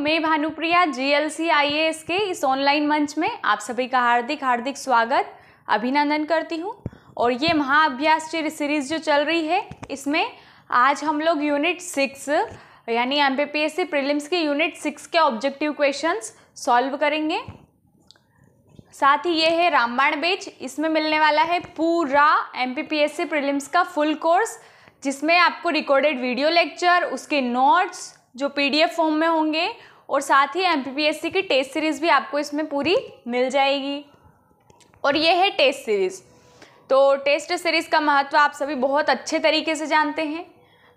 मैं Bhanupriya GLC IAS के इस ऑनलाइन मंच में आप सभी का हार्दिक हार्दिक स्वागत अभिनंदन करती हूँ और ये महाअभ्यास सीरीज जो चल रही है इसमें आज हम लोग यूनिट सिक्स यानी एम पी प्रीलिम्स के यूनिट सिक्स के ऑब्जेक्टिव क्वेश्चंस सॉल्व करेंगे साथ ही ये है रामबाण बेच इसमें मिलने वाला है पूरा एम पी प्रीलिम्स का फुल कोर्स जिसमें आपको रिकॉर्डेड वीडियो लेक्चर उसके नोट्स जो पीडीएफ फॉर्म में होंगे और साथ ही एम की टेस्ट सीरीज़ भी आपको इसमें पूरी मिल जाएगी और ये है टेस्ट सीरीज़ तो टेस्ट सीरीज़ का महत्व आप सभी बहुत अच्छे तरीके से जानते हैं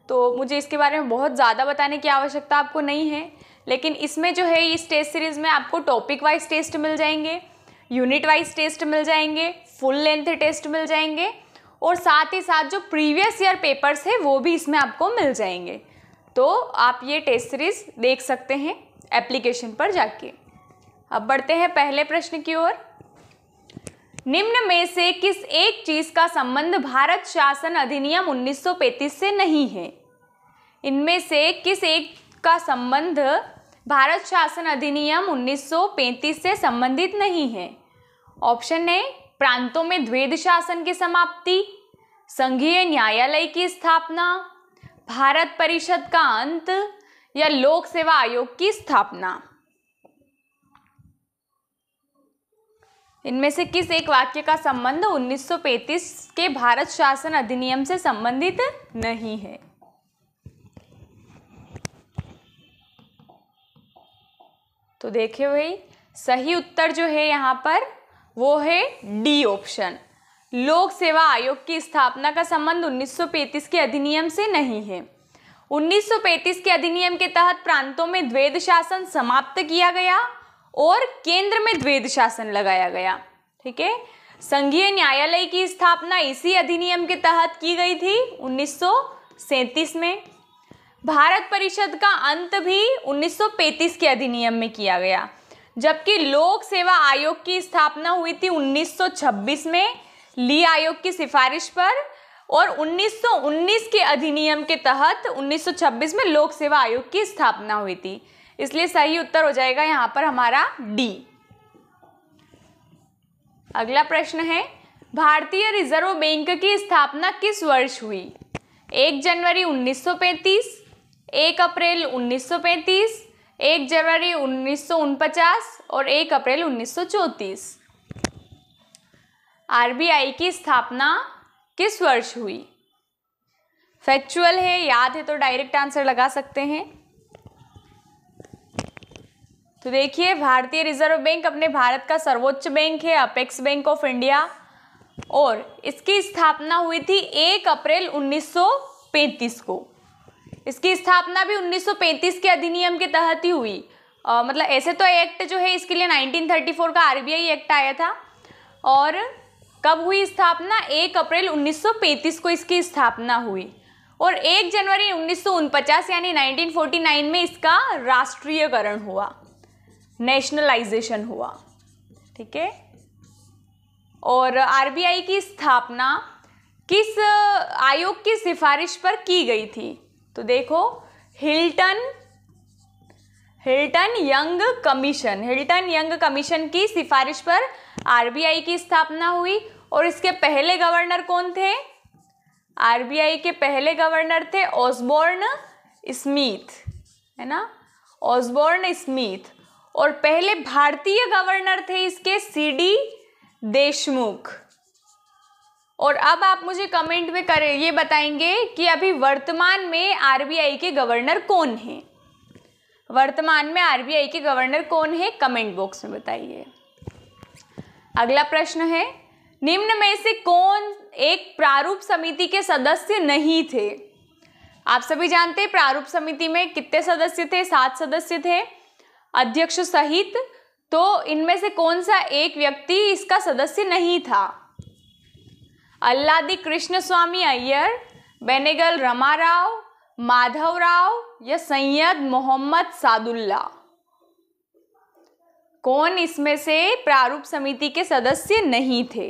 तो मुझे इसके बारे में बहुत ज़्यादा बताने की आवश्यकता आपको नहीं है लेकिन इसमें जो है इस टेस्ट सीरीज़ में आपको टॉपिक वाइज टेस्ट मिल जाएंगे यूनिट वाइज टेस्ट मिल जाएंगे फुल लेंथ टेस्ट मिल जाएंगे और साथ ही साथ जो प्रीवियस ईयर पेपर्स है वो भी इसमें आपको मिल जाएंगे तो आप ये टेस्ट सीरीज़ देख सकते हैं एप्लीकेशन पर जाके अब बढ़ते हैं पहले प्रश्न की ओर निम्न में से किस एक चीज का संबंध भारत शासन अधिनियम 1935 से नहीं है इनमें से किस एक का संबंध भारत शासन अधिनियम 1935 से संबंधित नहीं है ऑप्शन है प्रांतों में द्वेद शासन की समाप्ति संघीय न्यायालय की स्थापना भारत परिषद का अंत या लोक सेवा आयोग की स्थापना इनमें से किस एक वाक्य का संबंध 1935 के भारत शासन अधिनियम से संबंधित नहीं है तो देखे भाई सही उत्तर जो है यहां पर वो है डी ऑप्शन लोक सेवा आयोग की स्थापना का संबंध 1935 के अधिनियम से नहीं है 1935 के अधिनियम के तहत प्रांतों में द्वेद शासन समाप्त किया गया और केंद्र में द्वेद शासन लगाया गया ठीक है संघीय न्यायालय की स्थापना इसी अधिनियम के तहत की गई थी 1937 में भारत परिषद का अंत भी 1935 के अधिनियम में किया गया जबकि लोक सेवा आयोग की स्थापना हुई थी 1926 में ली आयोग की सिफारिश पर और 1919 के अधिनियम के तहत 1926 में लोक सेवा आयोग की स्थापना हुई थी इसलिए सही उत्तर हो जाएगा यहाँ पर हमारा डी अगला प्रश्न है भारतीय रिजर्व बैंक की स्थापना किस वर्ष हुई एक जनवरी 1935, एक अप्रैल 1935, एक जनवरी उन्नीस और एक अप्रैल 1934 आरबीआई की स्थापना किस वर्ष हुई फैक्चुअल है याद है तो डायरेक्ट आंसर लगा सकते हैं तो देखिए भारतीय रिजर्व बैंक अपने भारत का सर्वोच्च बैंक है अपेक्स बैंक ऑफ इंडिया और इसकी स्थापना हुई थी एक अप्रैल 1935 को इसकी स्थापना भी 1935 के अधिनियम के तहत ही हुई आ, मतलब ऐसे तो एक्ट जो है इसके लिए 1934 का आरबीआई एक्ट आया था और कब हुई स्थापना एक अप्रैल 1935 को इसकी स्थापना हुई और 1 जनवरी उन्नीस यानी 1949 में इसका राष्ट्रीयकरण हुआ नेशनलाइजेशन हुआ ठीक है और आरबीआई की स्थापना किस आयोग की सिफारिश पर की गई थी तो देखो Hilton Hilton Young commission Hilton Young commission की सिफारिश पर आरबीआई की स्थापना हुई और इसके पहले गवर्नर कौन थे आरबीआई के पहले गवर्नर थे ऑसबोर्न स्मिथ है ना ओसबोर्न स्मिथ और पहले भारतीय गवर्नर थे इसके सीडी देशमुख और अब आप मुझे कमेंट में करें ये बताएंगे कि अभी वर्तमान में आरबीआई के गवर्नर कौन हैं वर्तमान में आरबीआई के गवर्नर कौन है कमेंट बॉक्स में बताइए अगला प्रश्न है निम्न में से कौन एक प्रारूप समिति के सदस्य नहीं थे आप सभी जानते हैं प्रारूप समिति में कितने सदस्य थे सात सदस्य थे अध्यक्ष सहित तो इनमें से कौन सा एक व्यक्ति इसका सदस्य नहीं था अल्लादी कृष्ण स्वामी अय्यर बेनेगल रमाराव माधव राव ये सैयद मोहम्मद सादुल्ला कौन इसमें से प्रारूप समिति के सदस्य नहीं थे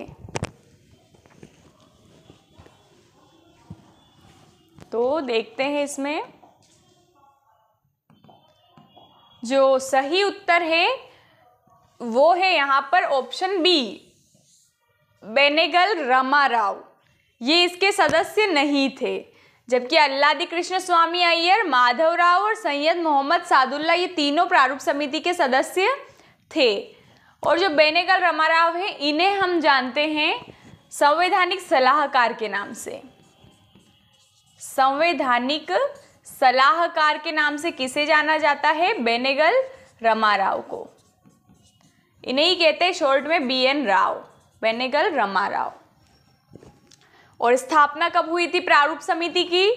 तो देखते हैं इसमें जो सही उत्तर है वो है यहाँ पर ऑप्शन बी बेनेगल रामा राव ये इसके सदस्य नहीं थे जबकि अल्लादी कृष्ण स्वामी अय्यर माधव राव और सैयद मोहम्मद सादुल्ला ये तीनों प्रारूप समिति के सदस्य थे और जो बेनेगल रमाराव हैं इन्हें हम जानते हैं संवैधानिक सलाहकार के नाम से संवैधानिक सलाहकार के नाम से किसे जाना जाता है बेनेगल रमाराव को इन्हें ही कहते हैं शॉर्ट में बी एन राव बेनेगल रमाराव और स्थापना कब हुई थी प्रारूप समिति की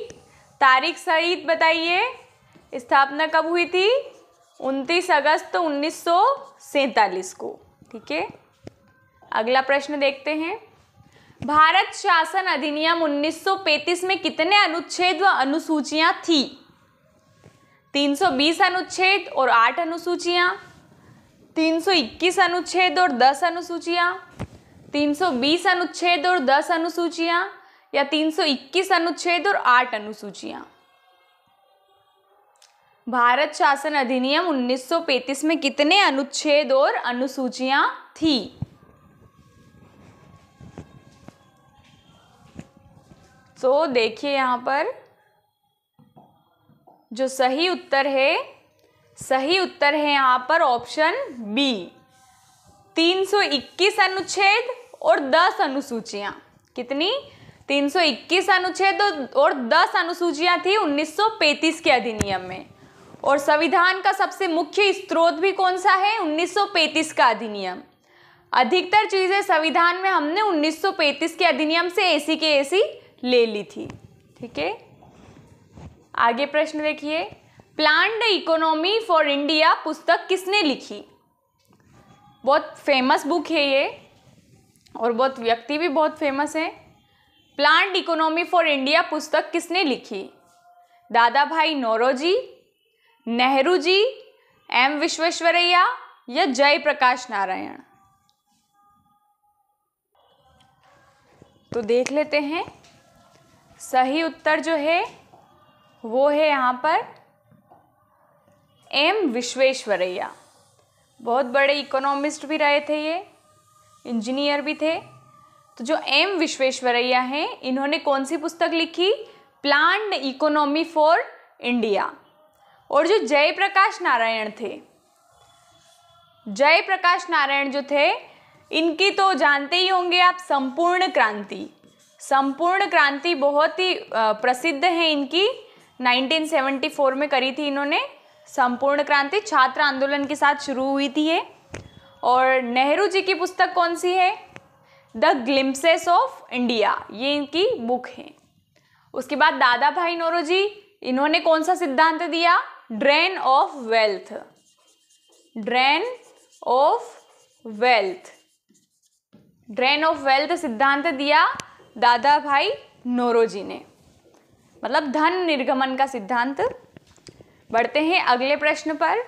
तारीख सहित बताइए स्थापना कब हुई थी उनतीस अगस्त उन्नीस को ठीक है अगला प्रश्न देखते हैं भारत शासन अधिनियम 1935 में कितने अनुच्छेद व अनुसूचियां थी 320 अनुच्छेद और 8 अनुसूचियां 321 अनुच्छेद और 10 अनुसूचियां 320 अनुच्छेद और 10 अनुसूचियां या 321 अनुच्छेद और 8 अनुसूचियां भारत शासन अधिनियम 1935 में कितने अनुच्छेद और अनुसूचियां थी तो देखिए यहां पर जो सही उत्तर है सही उत्तर है यहां पर ऑप्शन बी 321 अनुच्छेद और दस अनुसूचियां कितनी 321 अनुच्छेद और 10 अनुसूचियां थी 1935 के अधिनियम में और संविधान का सबसे मुख्य स्रोत भी कौन सा है 1935 का अधिनियम अधिकतर चीज़ें संविधान में हमने 1935 के अधिनियम से एसी के एसी ले ली थी ठीक है आगे प्रश्न देखिए प्लान्ड इकोनॉमी फॉर इंडिया पुस्तक किसने लिखी बहुत फेमस बुक है ये और बहुत व्यक्ति भी बहुत फेमस है प्लांट इकोनॉमी फॉर इंडिया पुस्तक किसने लिखी दादा भाई नौरोजी नेहरू जी एम विश्वेश्वरैया या जयप्रकाश नारायण तो देख लेते हैं सही उत्तर जो है वो है यहाँ पर एम विश्वेश्वरैया बहुत बड़े इकोनॉमिस्ट भी रहे थे ये इंजीनियर भी थे तो जो एम विश्वेश्वरैया हैं इन्होंने कौन सी पुस्तक लिखी प्लान इकोनॉमी फॉर इंडिया और जो जयप्रकाश नारायण थे जयप्रकाश नारायण जो थे इनकी तो जानते ही होंगे आप संपूर्ण क्रांति संपूर्ण क्रांति बहुत ही प्रसिद्ध है इनकी 1974 में करी थी इन्होंने संपूर्ण क्रांति छात्र आंदोलन के साथ शुरू हुई थी ये और नेहरू जी की पुस्तक कौन सी है द ग्लिम्सेस ऑफ इंडिया ये इनकी बुक है उसके बाद दादा भाई नोरोजी इन्होंने कौन सा सिद्धांत दिया drain of wealth drain of wealth drain of wealth सिद्धांत दिया दादा भाई नोरोजी ने मतलब धन निर्गमन का सिद्धांत बढ़ते हैं अगले प्रश्न पर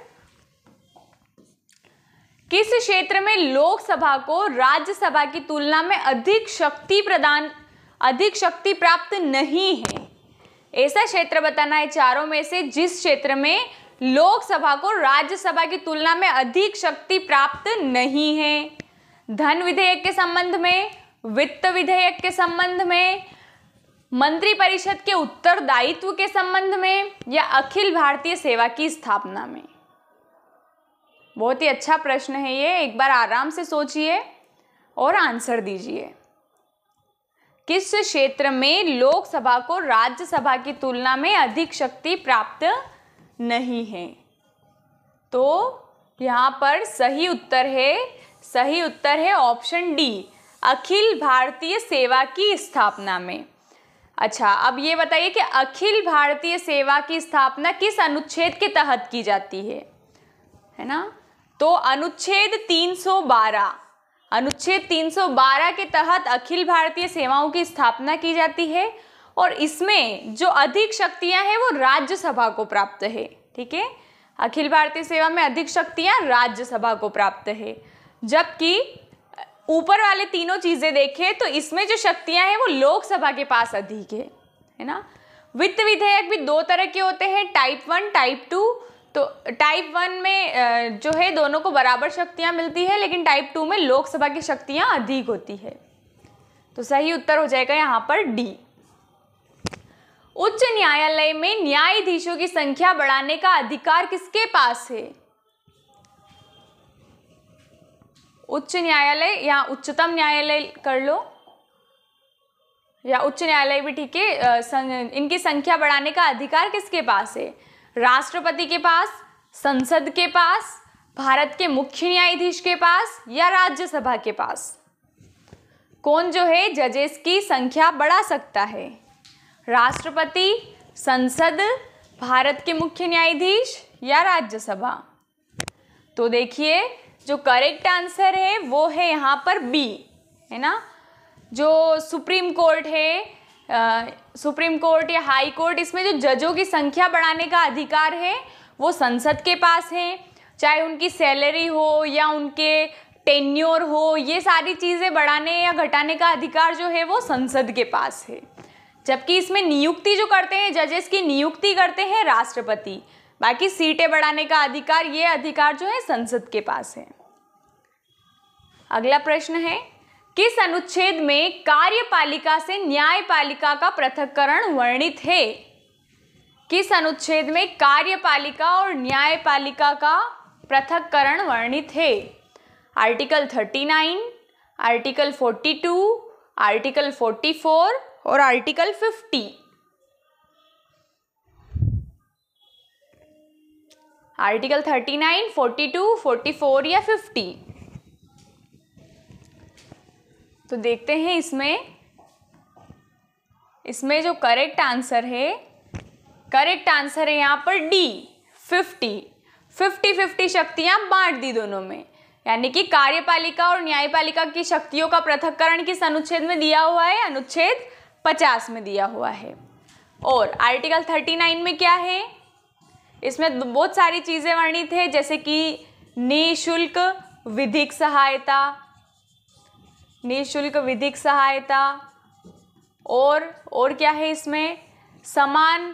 किस क्षेत्र में लोकसभा को राज्यसभा की तुलना में अधिक शक्ति प्रदान अधिक शक्ति प्राप्त नहीं है ऐसा क्षेत्र बताना है चारों में से जिस क्षेत्र में लोकसभा को राज्यसभा की तुलना में अधिक शक्ति प्राप्त नहीं है धन विधेयक के संबंध में वित्त विधेयक के संबंध में मंत्रिपरिषद के उत्तरदायित्व के संबंध में या अखिल भारतीय सेवा की स्थापना में बहुत ही अच्छा प्रश्न है ये एक बार आराम से सोचिए और आंसर दीजिए किस क्षेत्र में लोकसभा को राज्यसभा की तुलना में अधिक शक्ति प्राप्त नहीं है तो यहाँ पर सही उत्तर है सही उत्तर है ऑप्शन डी अखिल भारतीय सेवा की स्थापना में अच्छा अब ये बताइए कि अखिल भारतीय सेवा की स्थापना किस अनुच्छेद के तहत की जाती है है ना तो अनुच्छेद 312 अनुच्छेद 312 के तहत अखिल भारतीय सेवाओं की स्थापना की जाती है और इसमें जो अधिक शक्तियां हैं वो राज्यसभा को प्राप्त है ठीक है अखिल भारतीय सेवा में अधिक शक्तियां राज्यसभा को प्राप्त है जबकि ऊपर वाले तीनों चीज़ें देखें तो इसमें जो शक्तियां हैं वो लोकसभा के पास अधिक है है ना वित्त विधेयक भी दो तरह के होते हैं टाइप वन टाइप टू तो टाइप वन में जो है दोनों को बराबर शक्तियाँ मिलती है लेकिन टाइप टू में लोकसभा की शक्तियाँ अधिक होती है तो सही उत्तर हो जाएगा यहाँ पर डी उच्च न्यायालय में न्यायाधीशों की संख्या बढ़ाने का अधिकार किसके पास है उच्च न्यायालय या उच्चतम न्यायालय कर लो या उच्च न्यायालय भी ठीक है इनकी संख्या बढ़ाने का अधिकार किसके पास है राष्ट्रपति के पास संसद के पास भारत के मुख्य न्यायाधीश के पास या राज्यसभा के पास कौन जो है जजेस की संख्या बढ़ा सकता है राष्ट्रपति संसद भारत के मुख्य न्यायाधीश या राज्यसभा तो देखिए जो करेक्ट आंसर है वो है यहाँ पर बी है ना जो सुप्रीम कोर्ट है सुप्रीम कोर्ट या हाई कोर्ट इसमें जो जजों की संख्या बढ़ाने का अधिकार है वो संसद के पास है चाहे उनकी सैलरी हो या उनके टेन्योर हो ये सारी चीज़ें बढ़ाने या घटाने का अधिकार जो है वो संसद के पास है जबकि इसमें नियुक्ति जो करते हैं जजेस की नियुक्ति करते हैं राष्ट्रपति बाकी सीटें बढ़ाने का अधिकार ये अधिकार जो है संसद के पास है अगला प्रश्न है किस अनुच्छेद में कार्यपालिका से न्यायपालिका का पृथककरण वर्णित है किस अनुच्छेद में कार्यपालिका और न्यायपालिका का पृथककरण वर्णित है आर्टिकल 39, आर्टिकल 42, आर्टिकल 44 और आर्टिकल 50 आर्टिकल 39, 42, 44 या 50 तो देखते हैं इसमें इसमें जो करेक्ट आंसर है करेक्ट आंसर है यहाँ पर डी फिफ्टी फिफ्टी फिफ्टी शक्तियाँ बांट दी दोनों में यानी कि कार्यपालिका और न्यायपालिका की शक्तियों का पृथककरण किस अनुच्छेद में दिया हुआ है अनुच्छेद पचास में दिया हुआ है और आर्टिकल थर्टी नाइन में क्या है इसमें बहुत सारी चीज़ें वर्णित है जैसे कि निःशुल्क विधिक सहायता निःशुल्क विधिक सहायता और और क्या है इसमें समान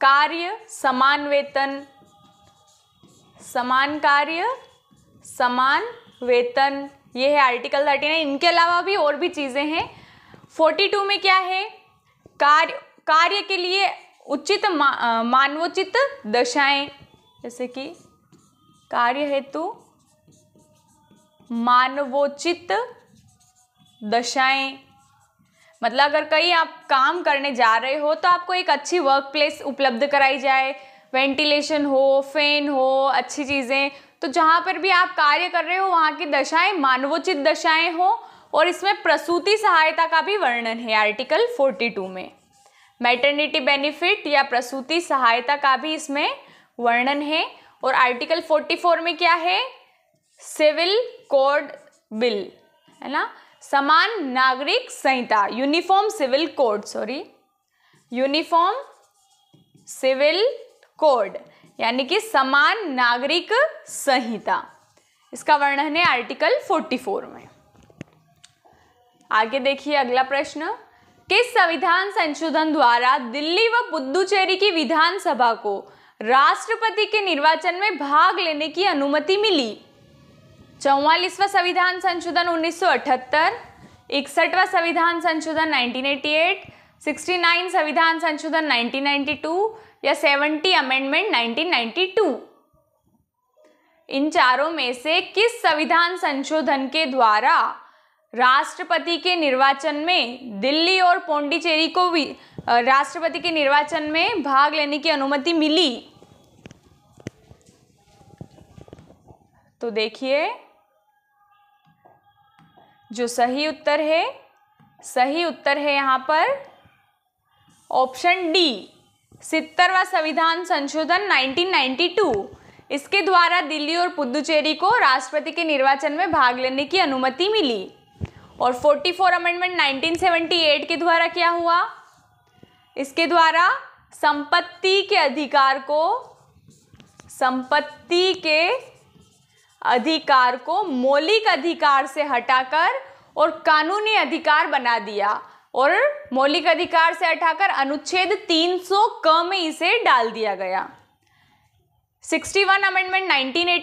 कार्य समान वेतन समान कार्य समान वेतन ये है आर्टिकल थर्टी नाइन इनके अलावा भी और भी चीज़ें हैं फोर्टी टू में क्या है कार्य कार्य के लिए उचित मा, मानवोचित दशाएं जैसे कि कार्य हेतु मानवोचित दशाएं मतलब अगर कहीं आप काम करने जा रहे हो तो आपको एक अच्छी वर्क प्लेस उपलब्ध कराई जाए वेंटिलेशन हो फैन हो अच्छी चीज़ें तो जहाँ पर भी आप कार्य कर रहे हो वहाँ की दशाएं मानवोचित दशाएं हो और इसमें प्रसूति सहायता का भी वर्णन है आर्टिकल 42 में मैटर्निटी बेनिफिट या प्रसूति सहायता का भी इसमें वर्णन है और आर्टिकल 44 में क्या है सिविल कोड बिल है ना समान नागरिक संहिता uniform civil code sorry uniform civil code यानी कि समान नागरिक संहिता इसका वर्णन है आर्टिकल 44 में आगे देखिए अगला प्रश्न किस संविधान संशोधन द्वारा दिल्ली व पुद्दुचेरी की विधानसभा को राष्ट्रपति के निर्वाचन में भाग लेने की अनुमति मिली चौवालीसवा संविधान संशोधन 1978, इकसठवा संविधान संशोधन 1988, एट संविधान संशोधन 1992 या 70 अमेंडमेंट 1992 इन चारों में से किस संविधान संशोधन के द्वारा राष्ट्रपति के निर्वाचन में दिल्ली और पौंडीचेरी को भी राष्ट्रपति के निर्वाचन में भाग लेने की अनुमति मिली तो देखिए जो सही उत्तर है सही उत्तर है यहाँ पर ऑप्शन डी सितरवा संविधान संशोधन 1992 इसके द्वारा दिल्ली और पुदुचेरी को राष्ट्रपति के निर्वाचन में भाग लेने की अनुमति मिली और 44 अमेंडमेंट 1978 के द्वारा क्या हुआ इसके द्वारा संपत्ति के अधिकार को संपत्ति के अधिकार को मौलिक अधिकार से हटाकर और कानूनी अधिकार बना दिया और मौलिक अधिकार से हटाकर अनुच्छेद 300 क में इसे डाल दिया गया 61 अमेंडमेंट नाइनटीन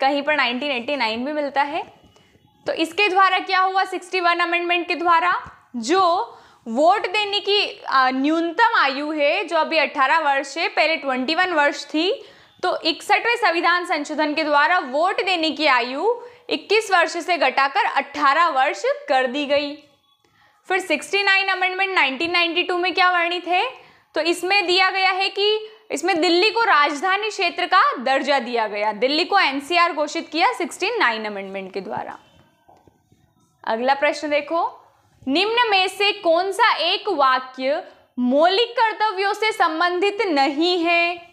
कहीं पर 1989 भी मिलता है तो इसके द्वारा क्या हुआ 61 अमेंडमेंट के द्वारा जो वोट देने की न्यूनतम आयु है जो अभी 18 वर्ष है पहले 21 वर्ष थी तो इकसठवें संविधान संशोधन के द्वारा वोट देने की आयु 21 वर्ष से घटाकर 18 वर्ष कर दी गई फिर 69 अमेंडमेंट 1992 में क्या वर्णित है तो इसमें दिया गया है कि इसमें दिल्ली को राजधानी क्षेत्र का दर्जा दिया गया दिल्ली को एनसीआर घोषित किया 69 अमेंडमेंट के द्वारा अगला प्रश्न देखो निम्न में से कौन सा एक वाक्य मौलिक कर्तव्यों से संबंधित नहीं है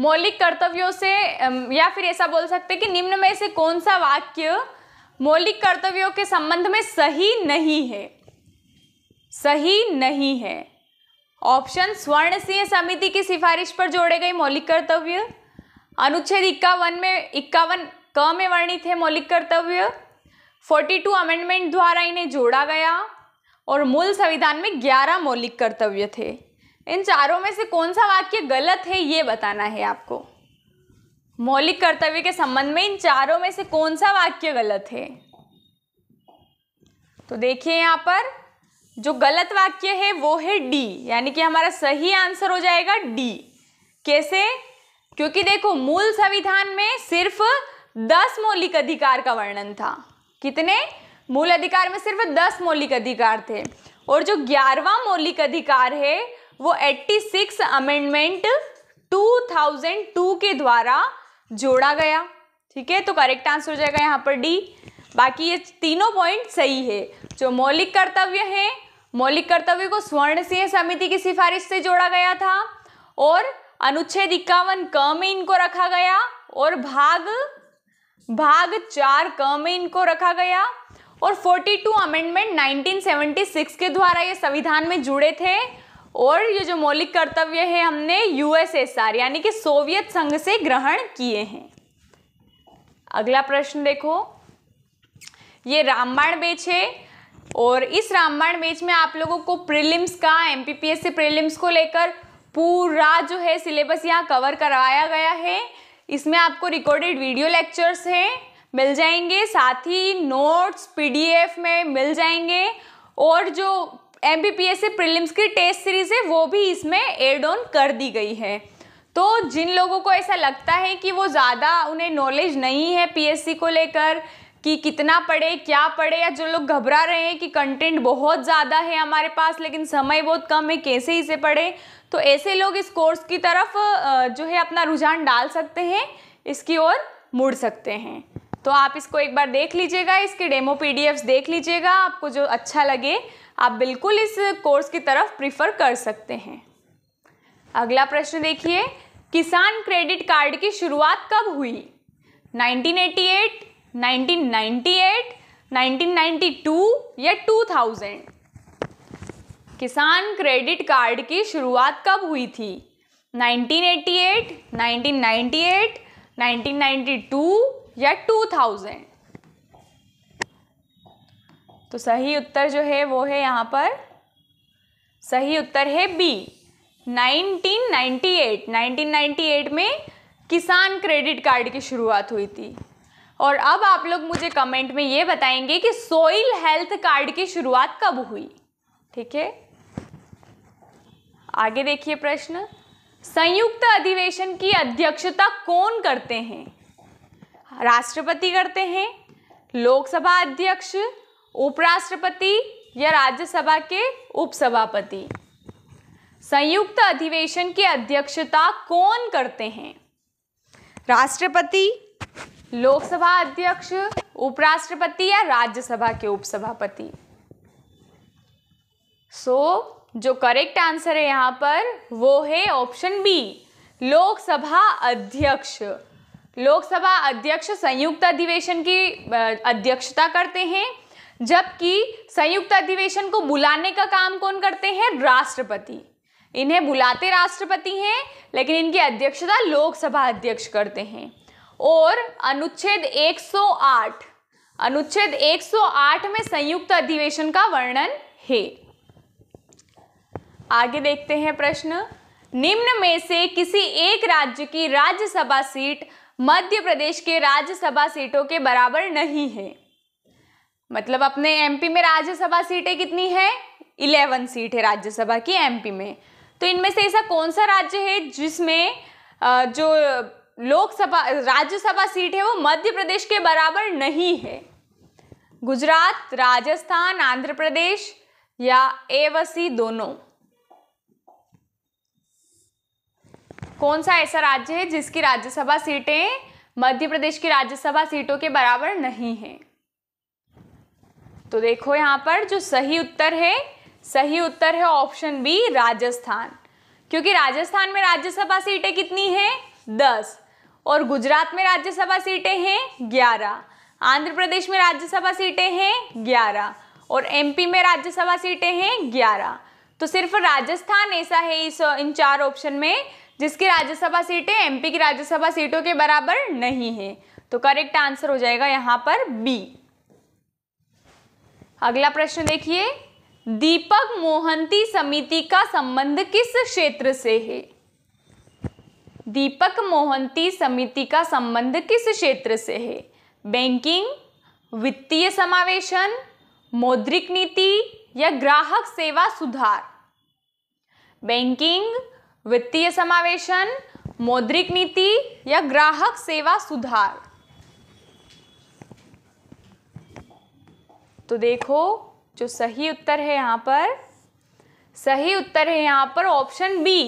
मौलिक कर्तव्यों से या फिर ऐसा बोल सकते कि निम्न में से कौन सा वाक्य मौलिक कर्तव्यों के संबंध में सही नहीं है सही नहीं है ऑप्शन स्वर्ण सिंह समिति की सिफारिश पर जोड़े गए मौलिक कर्तव्य अनुच्छेद इक्यावन में इक्यावन क में वर्णित है मौलिक कर्तव्य 42 अमेंडमेंट द्वारा इन्हें जोड़ा गया और मूल संविधान में 11 मौलिक कर्तव्य थे इन चारों में से कौन सा वाक्य गलत है ये बताना है आपको मौलिक कर्तव्य के संबंध में इन चारों में से कौन सा वाक्य गलत है तो देखिए यहाँ पर जो गलत वाक्य है वो है डी यानी कि हमारा सही आंसर हो जाएगा डी कैसे क्योंकि देखो मूल संविधान में सिर्फ दस मौलिक अधिकार का वर्णन था कितने मूल अधिकार में सिर्फ दस मौलिक अधिकार थे और जो ग्यारहवा मौलिक अधिकार है वो 86 अमेंडमेंट टू के द्वारा जोड़ा गया ठीक है तो करेक्ट आंसर हो जाएगा यहाँ पर डी बाकी ये तीनों पॉइंट सही है जो मौलिक कर्तव्य है मौलिक कर्तव्य को स्वर्ण सिंह समिति की सिफारिश से जोड़ा गया था और अनुच्छेद इक्यावन क में इनको रखा गया और भाग भाग चार क में इनको रखा गया और 42 अमेंडमेंट 1976 के द्वारा ये संविधान में जुड़े थे और ये जो मौलिक कर्तव्य है हमने यूएसएसआर यानी कि सोवियत संघ से ग्रहण किए हैं अगला प्रश्न देखो ये रामबाण बेच है और इस रामबाण बेच में आप लोगों को प्रीलिम्स का एमपीपीएससी से प्रीलिम्स को लेकर पूरा जो है सिलेबस यहाँ कवर करवाया गया है इसमें आपको रिकॉर्डेड वीडियो लेक्चर्स हैं मिल जाएंगे साथ ही नोट्स पीडीएफ में मिल जाएंगे और जो एस से प्रीलिम्स की टेस्ट सीरीज है वो भी इसमें एड ऑन कर दी गई है तो जिन लोगों को ऐसा लगता है कि वो ज़्यादा उन्हें नॉलेज नहीं है पीएससी को लेकर कि कितना पढ़े क्या पढ़े या जो लोग घबरा रहे हैं कि कंटेंट बहुत ज़्यादा है हमारे पास लेकिन समय बहुत कम है कैसे इसे पढ़े तो ऐसे लोग इस कोर्स की तरफ जो है अपना रुझान डाल सकते हैं इसकी ओर मुड़ सकते हैं तो आप इसको एक बार देख लीजिएगा इसके डेमो पीडीएफ्स देख लीजिएगा आपको जो अच्छा लगे आप बिल्कुल इस कोर्स की तरफ प्रीफर कर सकते हैं अगला प्रश्न देखिए किसान क्रेडिट कार्ड की शुरुआत कब हुई 1988, 1998, 1992 या 2000 किसान क्रेडिट कार्ड की शुरुआत कब हुई थी 1988, 1998, 1992 या 2000 तो सही उत्तर जो है वो है यहाँ पर सही उत्तर है बी 1998 1998 में किसान क्रेडिट कार्ड की शुरुआत हुई थी और अब आप लोग मुझे कमेंट में ये बताएंगे कि सोइल हेल्थ कार्ड की शुरुआत कब हुई ठीक है आगे देखिए प्रश्न संयुक्त अधिवेशन की अध्यक्षता कौन करते हैं राष्ट्रपति करते हैं लोकसभा अध्यक्ष उपराष्ट्रपति या राज्यसभा के उपसभापति संयुक्त अधिवेशन की अध्यक्षता कौन करते हैं राष्ट्रपति लोकसभा अध्यक्ष उपराष्ट्रपति या राज्यसभा के उपसभापति सो so, जो करेक्ट आंसर है यहाँ पर वो है ऑप्शन बी लोकसभा अध्यक्ष लोकसभा अध्यक्ष संयुक्त अधिवेशन की अध्यक्षता करते हैं जबकि संयुक्त अधिवेशन को बुलाने का काम कौन करते हैं राष्ट्रपति इन्हें बुलाते राष्ट्रपति हैं लेकिन इनकी अध्यक्षता लोकसभा अध्यक्ष करते हैं और अनुच्छेद 108 अनुच्छेद 108 में संयुक्त अधिवेशन का वर्णन है आगे देखते हैं प्रश्न निम्न में से किसी एक राज्य की राज्यसभा सीट मध्य प्रदेश के राज्यसभा सीटों के बराबर नहीं है मतलब अपने एमपी में राज्यसभा सीटें कितनी है इलेवन सीट है राज्यसभा की एमपी में तो इनमें से ऐसा कौन सा राज्य है जिसमें जो लोकसभा राज्यसभा सीट है वो मध्य प्रदेश के बराबर नहीं है गुजरात राजस्थान आंध्र प्रदेश या एवसी दोनों कौन सा ऐसा राज्य है जिसकी राज्यसभा सीटें मध्य प्रदेश की राज्यसभा सीटों के बराबर नहीं है तो देखो यहाँ पर जो सही उत्तर है सही उत्तर है ऑप्शन बी राजस्थान क्योंकि राजस्थान में राज्यसभा सीटें कितनी हैं दस और गुजरात में राज्यसभा सीटें हैं ग्यारह आंध्र प्रदेश में राज्यसभा सीटें हैं ग्यारह और एमपी में राज्यसभा सीटें हैं ग्यारह तो सिर्फ राजस्थान ऐसा है इस इन चार ऑप्शन में जिसकी राज्यसभा सीटें एमपी की राज्यसभा सीटों के बराबर नहीं है तो करेक्ट आंसर हो जाएगा यहाँ पर बी अगला प्रश्न देखिए दीपक मोहंती समिति का संबंध किस क्षेत्र से है दीपक मोहंती समिति का संबंध किस क्षेत्र से है बैंकिंग वित्तीय समावेशन मौद्रिक नीति या ग्राहक सेवा सुधार बैंकिंग वित्तीय समावेशन मौद्रिक नीति या ग्राहक सेवा सुधार तो देखो जो सही उत्तर है यहाँ पर सही उत्तर है यहाँ पर ऑप्शन बी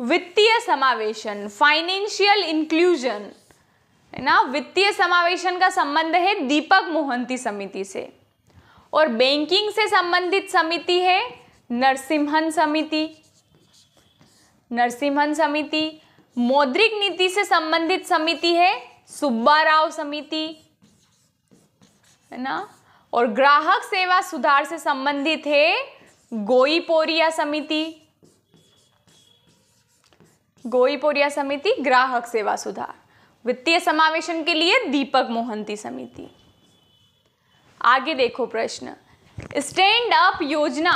वित्तीय समावेशन फाइनेंशियल इंक्लूजन है ना वित्तीय समावेशन का संबंध है दीपक मोहंती समिति से और बैंकिंग से संबंधित समिति है नरसिम्हन समिति नरसिम्हन समिति मौद्रिक नीति से संबंधित समिति है सुब्बा राव समिति है ना और ग्राहक सेवा सुधार से संबंधित है गोईपोरिया समिति गोईपोरिया समिति ग्राहक सेवा सुधार वित्तीय समावेशन के लिए दीपक मोहंती समिति आगे देखो प्रश्न स्टैंड अप योजना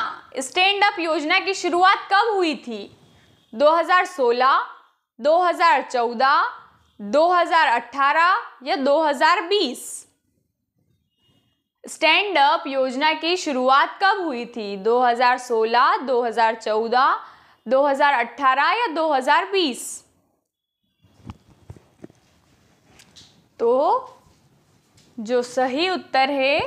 स्टैंड अप योजना की शुरुआत कब हुई थी 2016, 2014, 2018 या 2020 स्टैंड अप योजना की शुरुआत कब हुई थी 2016, 2014, 2018 या 2020? तो जो सही उत्तर है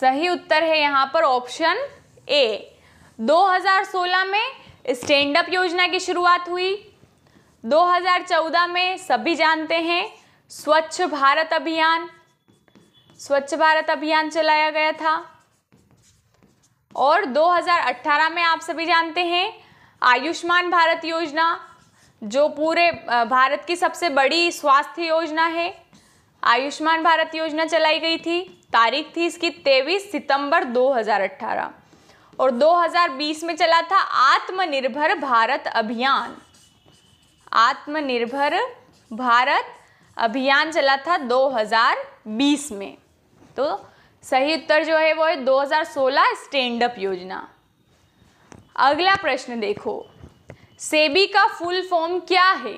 सही उत्तर है यहाँ पर ऑप्शन ए 2016 में स्टैंड अप योजना की शुरुआत हुई 2014 में सभी जानते हैं स्वच्छ भारत अभियान स्वच्छ भारत अभियान चलाया गया था और 2018 में आप सभी जानते हैं आयुष्मान भारत योजना जो पूरे भारत की सबसे बड़ी स्वास्थ्य योजना है आयुष्मान भारत योजना चलाई गई थी तारीख थी इसकी 23 सितंबर 2018 और 2020 में चला था आत्मनिर्भर भारत अभियान आत्मनिर्भर भारत अभियान चला था 2020 में तो सही उत्तर जो है वो है 2016 स्टैंड अप योजना अगला प्रश्न देखो सेबी का फुल फॉर्म क्या है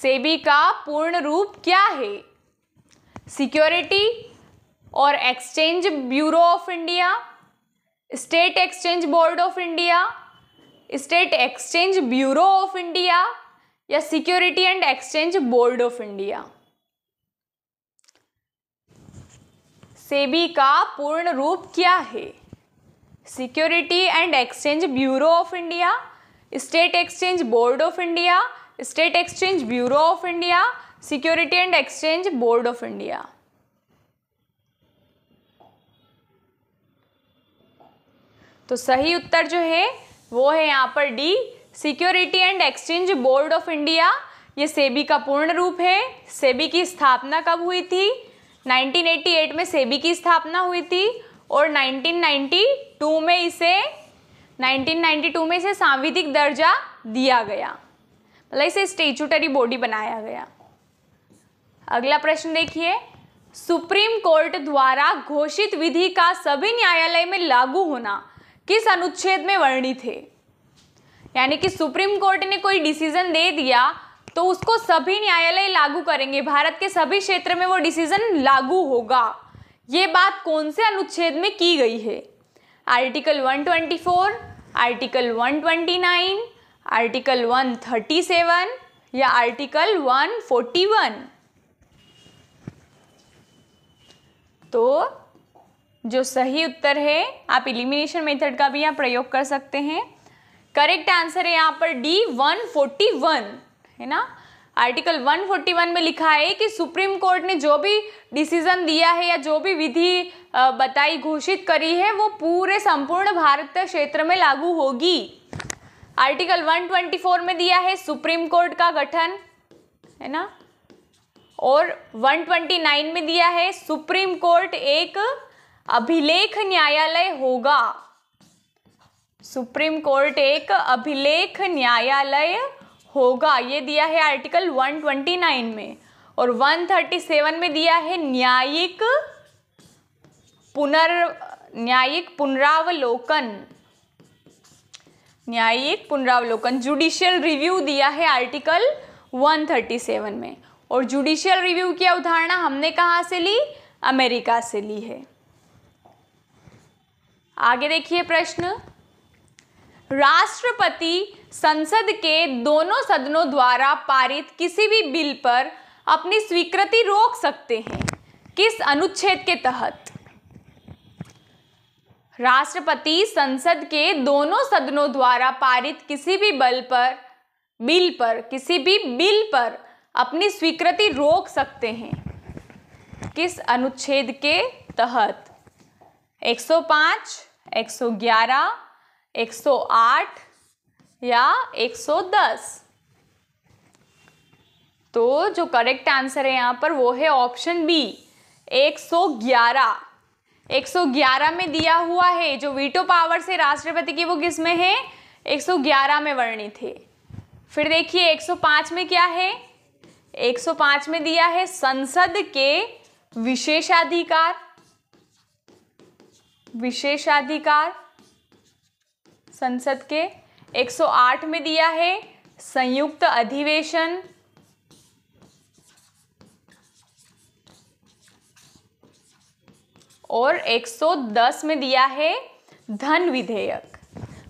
सेबी का पूर्ण रूप क्या है सिक्योरिटी और exchange bureau of India state exchange board of India state exchange bureau of India या security and exchange board of India SEBI का पूर्ण रूप क्या है security and exchange bureau of India state exchange board of India state exchange bureau of India security and exchange board of India तो सही उत्तर जो है वो है यहाँ पर D security and exchange board of India ये सेबी का पूर्ण रूप है सेबी की स्थापना कब हुई थी 1988 में सेबी की स्थापना हुई थी और 1992 में इसे 1992 में इसे सांविधिक दर्जा दिया गया मतलब इसे स्टेचुटरी बॉडी बनाया गया अगला प्रश्न देखिए सुप्रीम कोर्ट द्वारा घोषित विधि का सभी न्यायालय में लागू होना किस अनुच्छेद में वर्णित है यानी कि सुप्रीम कोर्ट ने कोई डिसीजन दे दिया तो उसको सभी न्यायालय लागू करेंगे भारत के सभी क्षेत्र में वो डिसीजन लागू होगा ये बात कौन से अनुच्छेद में की गई है आर्टिकल 124, आर्टिकल 129, आर्टिकल 137 या आर्टिकल 141 तो जो सही उत्तर है आप इलिमिनेशन मेथड का भी यहाँ प्रयोग कर सकते हैं करेक्ट आंसर है यहाँ पर डी 141 है ना आर्टिकल 141 में लिखा है कि सुप्रीम कोर्ट ने जो भी डिसीजन दिया है या जो भी विधि बताई घोषित करी है वो पूरे संपूर्ण भारत क्षेत्र में लागू होगी आर्टिकल 124 में दिया है सुप्रीम कोर्ट का गठन है ना और 129 में दिया है सुप्रीम कोर्ट एक अभिलेख न्यायालय होगा सुप्रीम कोर्ट एक अभिलेख न्यायालय होगा ये दिया है आर्टिकल 129 में और 137 में दिया है न्यायिक पुनर् न्यायिक पुनरावलोकन न्यायिक पुनरावलोकन जुडिशियल रिव्यू दिया है आर्टिकल 137 में और जुडिशियल रिव्यू की अवधारणा हमने कहाँ से ली अमेरिका से ली है आगे देखिए प्रश्न राष्ट्रपति संसद के दोनों सदनों द्वारा पारित किसी भी बिल पर अपनी स्वीकृति रोक सकते हैं किस अनुच्छेद के तहत राष्ट्रपति संसद के दोनों सदनों द्वारा पारित किसी भी बल पर बिल पर किसी भी बिल पर अपनी स्वीकृति रोक सकते हैं किस अनुच्छेद के तहत 105, 111, 108, या 110 तो जो करेक्ट आंसर है यहाँ पर वो है ऑप्शन बी 111 111 में दिया हुआ है जो वीटो पावर से राष्ट्रपति की वो किस में है 111 में वर्णित है फिर देखिए 105 में क्या है 105 में दिया है संसद के विशेषाधिकार विशेषाधिकार संसद के 108 में दिया है संयुक्त अधिवेशन और 110 में दिया है धन विधेयक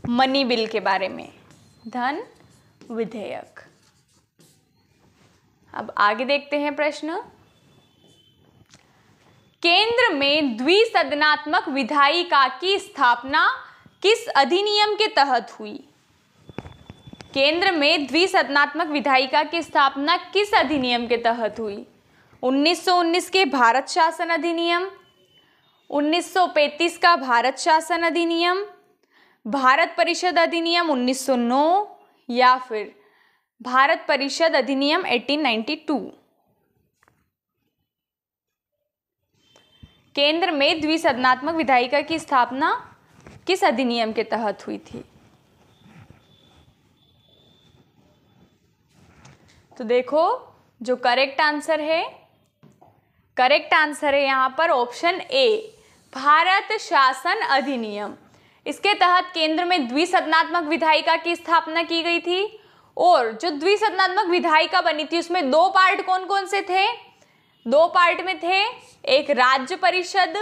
मनी बिल के बारे में धन विधेयक अब आगे देखते हैं प्रश्न केंद्र में द्विसदनात्मक विधायिका की स्थापना किस अधिनियम के तहत हुई केंद्र में द्विसदनात्मक विधायिका की स्थापना किस अधिनियम के तहत हुई 1919 के भारत शासन अधिनियम 1935 का भारत शासन अधिनियम भारत परिषद अधिनियम 1909 या फिर भारत परिषद अधिनियम 1892 केंद्र में द्विसदनात्मक विधायिका की स्थापना किस अधिनियम के तहत हुई थी तो देखो जो करेक्ट आंसर है करेक्ट आंसर है यहाँ पर ऑप्शन ए भारत शासन अधिनियम इसके तहत केंद्र में द्विसदनात्मक विधायिका की स्थापना की गई थी और जो द्विसदनात्मक विधायिका बनी थी उसमें दो पार्ट कौन कौन से थे दो पार्ट में थे एक राज्य परिषद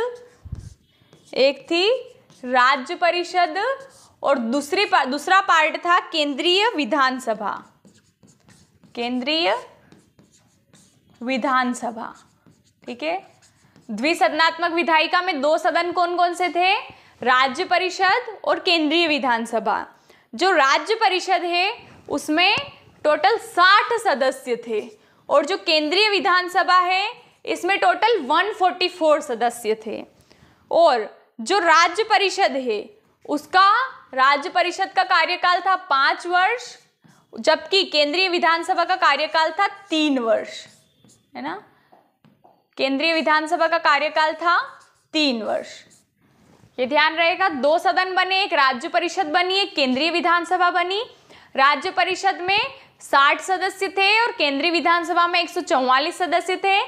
एक थी राज्य परिषद और दूसरी दूसरा पार्ट था केंद्रीय विधानसभा केंद्रीय विधानसभा ठीक है द्विसदनात्मक विधायिका में दो सदन कौन कौन से थे राज्य परिषद और केंद्रीय विधानसभा जो राज्य परिषद है उसमें टोटल साठ सदस्य थे और जो केंद्रीय विधानसभा है इसमें टोटल 144 सदस्य थे और जो राज्य परिषद है उसका राज्य परिषद का कार्यकाल था पाँच वर्ष जबकि केंद्रीय विधानसभा का कार्यकाल था तीन वर्ष है ना केंद्रीय विधानसभा का कार्यकाल था तीन वर्ष ये ध्यान रहेगा दो सदन बने एक राज्य परिषद बनी एक केंद्रीय विधानसभा बनी राज्य परिषद में 60 सदस्य थे और केंद्रीय विधानसभा में 144 सदस्य थे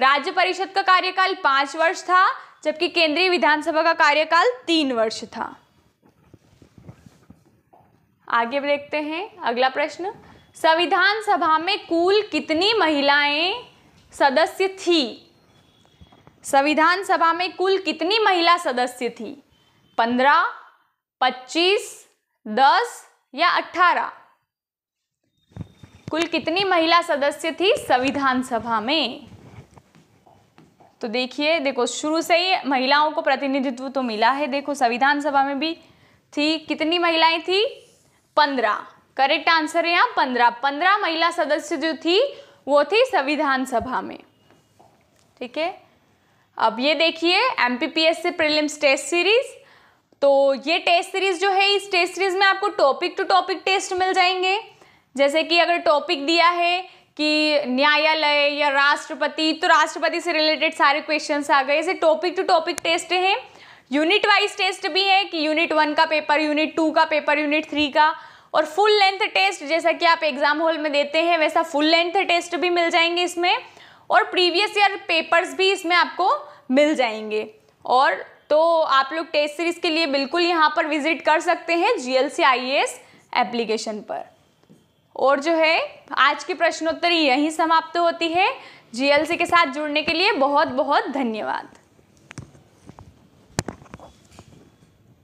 राज्य परिषद का कार्यकाल पांच वर्ष था जबकि केंद्रीय विधानसभा का कार्यकाल तीन वर्ष था आगे देखते हैं अगला प्रश्न संविधान सभा में कुल कितनी महिलाएं सदस्य थी संविधान सभा में कुल कितनी महिला सदस्य थी पंद्रह पच्चीस दस या अठारह कुल कितनी महिला सदस्य थी संविधान सभा में तो देखिए देखो शुरू से ही महिलाओं को प्रतिनिधित्व तो मिला है देखो संविधान सभा में भी थी कितनी महिलाएं थी पंद्रह करेक्ट आंसर है यहाँ पंद्रह पंद्रह महिला सदस्य जो थी वो थी संविधान सभा में ठीक है अब ये देखिए एम पी पी एस से प्रिलिम्स टेस्ट सीरीज तो ये टेस्ट सीरीज जो है इस टेस्ट सीरीज में आपको टॉपिक टू टॉपिक टेस्ट मिल जाएंगे जैसे कि अगर टॉपिक दिया है कि न्यायालय या राष्ट्रपति तो राष्ट्रपति से रिलेटेड सारे क्वेश्चंस आ गए ऐसे टॉपिक टू टॉपिक टेस्ट हैं यूनिट वाइज टेस्ट भी है कि यूनिट वन का पेपर यूनिट टू का पेपर यूनिट थ्री का और फुल लेंथ टेस्ट जैसा कि आप एग्जाम हॉल में देते हैं वैसा फुल लेंथ टेस्ट भी मिल जाएंगे इसमें और प्रीवियस ईयर पेपर्स भी इसमें आपको मिल जाएंगे और तो आप लोग टेस्ट सीरीज के लिए बिल्कुल यहाँ पर विजिट कर सकते हैं G L C I S application पर और जो है आज की प्रश्नोत्तरी यहीं समाप्त होती है जीएलसी के साथ जुड़ने के लिए बहुत बहुत धन्यवाद